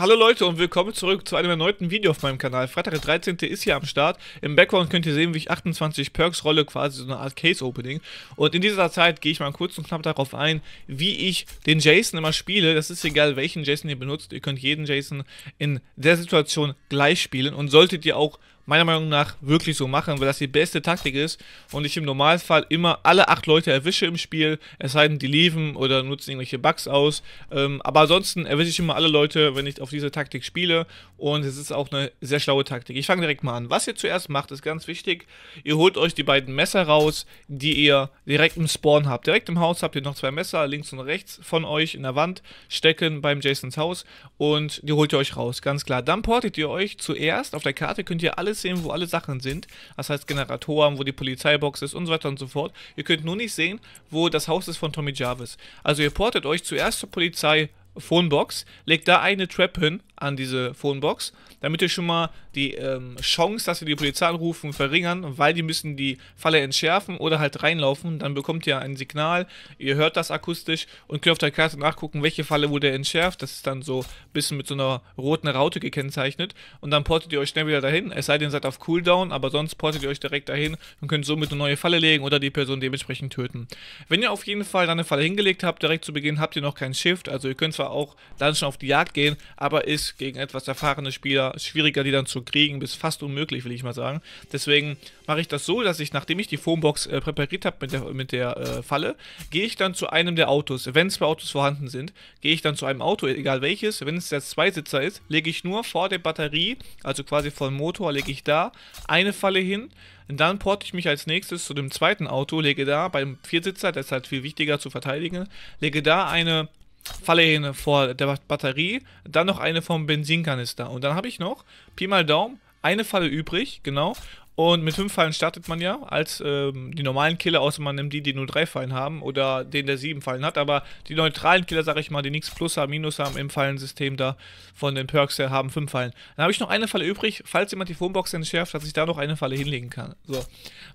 Hallo Leute und willkommen zurück zu einem erneuten Video auf meinem Kanal. Freitag der 13. ist hier am Start. Im Background könnt ihr sehen, wie ich 28 Perks rolle, quasi so eine Art Case-Opening. Und in dieser Zeit gehe ich mal kurz und knapp darauf ein, wie ich den Jason immer spiele. Das ist egal, welchen Jason ihr benutzt. Ihr könnt jeden Jason in der Situation gleich spielen. Und solltet ihr auch meiner Meinung nach wirklich so machen, weil das die beste Taktik ist und ich im Normalfall immer alle acht Leute erwische im Spiel, es sei denn, die leben oder nutzen irgendwelche Bugs aus. Ähm, aber ansonsten erwische ich immer alle Leute, wenn ich auf diese Taktik spiele und es ist auch eine sehr schlaue Taktik. Ich fange direkt mal an. Was ihr zuerst macht, ist ganz wichtig. Ihr holt euch die beiden Messer raus, die ihr direkt im Spawn habt. Direkt im Haus habt ihr noch zwei Messer, links und rechts von euch in der Wand stecken beim Jasons Haus und die holt ihr euch raus, ganz klar. Dann portet ihr euch zuerst, auf der Karte könnt ihr alle alle sehen, wo alle Sachen sind. Das heißt Generatoren, wo die Polizeibox ist und so weiter und so fort. Ihr könnt nur nicht sehen, wo das Haus ist von Tommy Jarvis. Also ihr portet euch zuerst zur Polizei Phonebox, legt da eine Trap hin an diese Phonebox, damit ihr schon mal die ähm, Chance, dass wir die Polizei anrufen, verringern, weil die müssen die Falle entschärfen oder halt reinlaufen. Dann bekommt ihr ein Signal, ihr hört das akustisch und könnt auf der Karte nachgucken, welche Falle wurde entschärft. Das ist dann so ein bisschen mit so einer roten Raute gekennzeichnet und dann portet ihr euch schnell wieder dahin. Es sei denn, ihr seid auf Cooldown, aber sonst portet ihr euch direkt dahin und könnt somit eine neue Falle legen oder die Person dementsprechend töten. Wenn ihr auf jeden Fall dann eine Falle hingelegt habt, direkt zu Beginn habt ihr noch kein Shift, also ihr könnt zwar auch dann schon auf die Jagd gehen, aber ist gegen etwas erfahrene Spieler schwieriger, die dann zu kriegen, bis fast unmöglich, will ich mal sagen. Deswegen mache ich das so, dass ich, nachdem ich die Foambox äh, präpariert habe mit der, mit der äh, Falle, gehe ich dann zu einem der Autos, wenn zwei Autos vorhanden sind, gehe ich dann zu einem Auto, egal welches, wenn es der Zweisitzer ist, lege ich nur vor der Batterie, also quasi vor dem Motor, lege ich da eine Falle hin, dann porte ich mich als nächstes zu dem zweiten Auto, lege da beim Viersitzer, der ist halt viel wichtiger zu verteidigen, lege da eine Fallehähne vor der Batterie, dann noch eine vom Benzinkanister. Und dann habe ich noch, Pi mal Daumen, eine Falle übrig, genau. Und mit fünf Fallen startet man ja als ähm, die normalen Killer, außer man nimmt die, die nur drei Fallen haben oder den, der sieben Fallen hat. Aber die neutralen Killer, sag ich mal, die nichts Plus haben, Minus haben im Fallensystem da von den Perks her, haben fünf Fallen. Dann habe ich noch eine Falle übrig, falls jemand die Phonebox entschärft, dass ich da noch eine Falle hinlegen kann. So.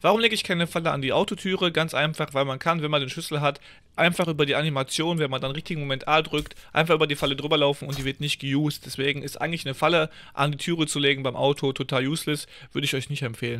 Warum lege ich keine Falle an die Autotüre? Ganz einfach, weil man kann, wenn man den Schlüssel hat, einfach über die Animation, wenn man dann richtigen Moment A drückt, einfach über die Falle drüber laufen und die wird nicht geused. Deswegen ist eigentlich eine Falle an die Türe zu legen beim Auto total useless. Würde ich euch nicht empfehlen.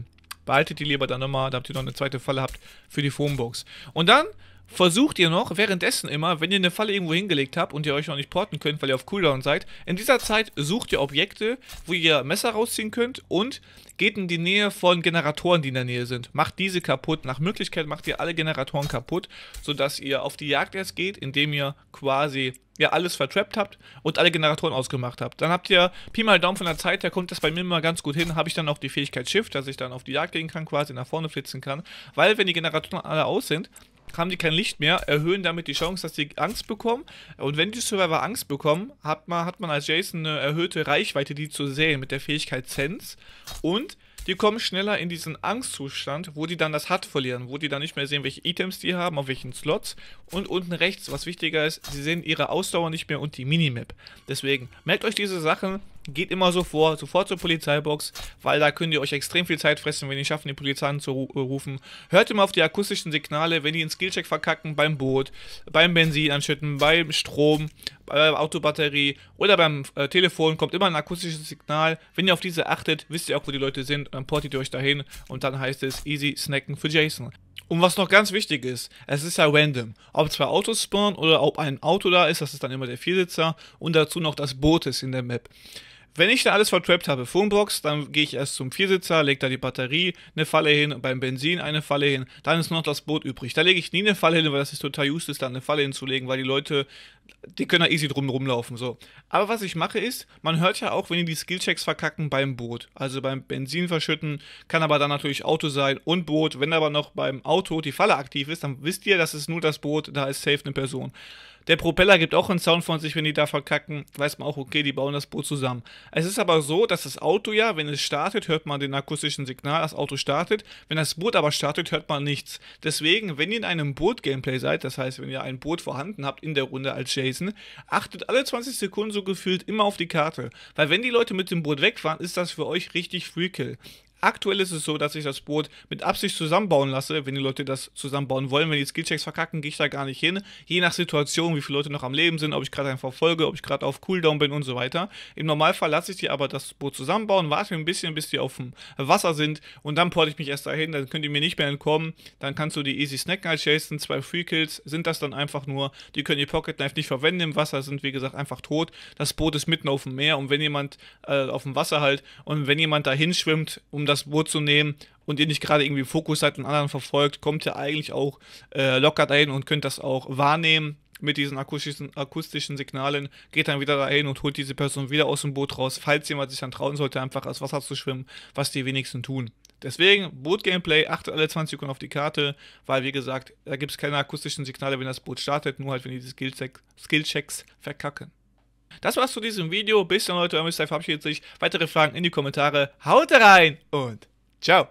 Behaltet die lieber dann nochmal, damit ihr noch eine zweite Falle habt für die Foambox. Und dann versucht ihr noch währenddessen immer, wenn ihr eine Falle irgendwo hingelegt habt und ihr euch noch nicht porten könnt, weil ihr auf Cooldown seid, in dieser Zeit sucht ihr Objekte, wo ihr Messer rausziehen könnt und geht in die Nähe von Generatoren, die in der Nähe sind. Macht diese kaputt. Nach Möglichkeit macht ihr alle Generatoren kaputt, sodass ihr auf die Jagd erst geht, indem ihr quasi ja alles vertrappt habt und alle Generatoren ausgemacht habt. Dann habt ihr Pi mal Daumen von der Zeit her, kommt das bei mir immer ganz gut hin, habe ich dann auch die Fähigkeit Shift, dass ich dann auf die Jagd gehen kann, quasi nach vorne flitzen kann. Weil wenn die Generatoren alle aus sind, haben die kein Licht mehr, erhöhen damit die Chance, dass die Angst bekommen. Und wenn die Survivor Angst bekommen, hat man, hat man als Jason eine erhöhte Reichweite, die zu sehen mit der Fähigkeit Sense. Und die kommen schneller in diesen Angstzustand, wo die dann das HUD verlieren, wo die dann nicht mehr sehen, welche Items die haben, auf welchen Slots. Und unten rechts, was wichtiger ist, sie sehen ihre Ausdauer nicht mehr und die Minimap. Deswegen merkt euch diese Sachen, geht immer so vor, sofort zur Polizeibox, weil da könnt ihr euch extrem viel Zeit fressen, wenn ihr schaffen, die Polizei anzurufen. Äh, Hört immer auf die akustischen Signale, wenn die einen Skillcheck verkacken beim Boot, beim Benzin anschütten, beim Strom, bei der Autobatterie oder beim äh, Telefon kommt immer ein akustisches Signal. Wenn ihr auf diese achtet, wisst ihr auch, wo die Leute sind, dann portet ihr euch dahin und dann heißt es easy snacken für Jason. Und was noch ganz wichtig ist, es ist ja random. Ob zwei Autos spawnen oder ob ein Auto da ist, das ist dann immer der Viersitzer und dazu noch das Boot ist in der Map. Wenn ich da alles vertrappt habe, Phonebox, dann gehe ich erst zum Viersitzer, lege da die Batterie, eine Falle hin, beim Benzin eine Falle hin, dann ist noch das Boot übrig. Da lege ich nie eine Falle hin, weil das ist total useless, da eine Falle hinzulegen, weil die Leute, die können da easy drum rumlaufen, so. Aber was ich mache ist, man hört ja auch, wenn die die Skillchecks verkacken beim Boot, also beim Benzin verschütten, kann aber dann natürlich Auto sein und Boot. Wenn aber noch beim Auto die Falle aktiv ist, dann wisst ihr, das ist nur das Boot, da ist safe eine Person. Der Propeller gibt auch einen Sound von sich, wenn die da verkacken. Weiß man auch, okay, die bauen das Boot zusammen. Es ist aber so, dass das Auto ja, wenn es startet, hört man den akustischen Signal, das Auto startet. Wenn das Boot aber startet, hört man nichts. Deswegen, wenn ihr in einem Boot-Gameplay seid, das heißt, wenn ihr ein Boot vorhanden habt in der Runde als Jason, achtet alle 20 Sekunden so gefühlt immer auf die Karte. Weil wenn die Leute mit dem Boot wegfahren, ist das für euch richtig Freekill. Aktuell ist es so, dass ich das Boot mit Absicht zusammenbauen lasse. Wenn die Leute das zusammenbauen wollen, wenn die Skillchecks verkacken, gehe ich da gar nicht hin. Je nach Situation, wie viele Leute noch am Leben sind, ob ich gerade einen verfolge, ob ich gerade auf Cooldown bin und so weiter. Im Normalfall lasse ich die aber das Boot zusammenbauen, warte ein bisschen, bis die auf dem Wasser sind und dann porte ich mich erst dahin, dann könnt ihr mir nicht mehr entkommen. Dann kannst du die easy snacken als halt Jason. Zwei Free Kills sind das dann einfach nur. Die können die Pocket Knife nicht verwenden im Wasser, sind wie gesagt einfach tot. Das Boot ist mitten auf dem Meer und wenn jemand äh, auf dem Wasser halt und wenn jemand da hinschwimmt, um das das Boot zu nehmen und ihr nicht gerade irgendwie Fokus seid und anderen verfolgt, kommt ihr eigentlich auch äh, locker dahin und könnt das auch wahrnehmen mit diesen akustischen, akustischen Signalen. Geht dann wieder dahin und holt diese Person wieder aus dem Boot raus, falls jemand sich dann trauen sollte, einfach ins Wasser zu schwimmen, was die wenigsten tun. Deswegen, Boot-Gameplay, achtet alle 20 Sekunden auf die Karte, weil wie gesagt, da gibt es keine akustischen Signale, wenn das Boot startet, nur halt, wenn die Skill-Checks verkacken. Das war's zu diesem Video. Bis dann, Leute. Euer Mr. verabschiedet sich. Weitere Fragen in die Kommentare. Haut rein und ciao.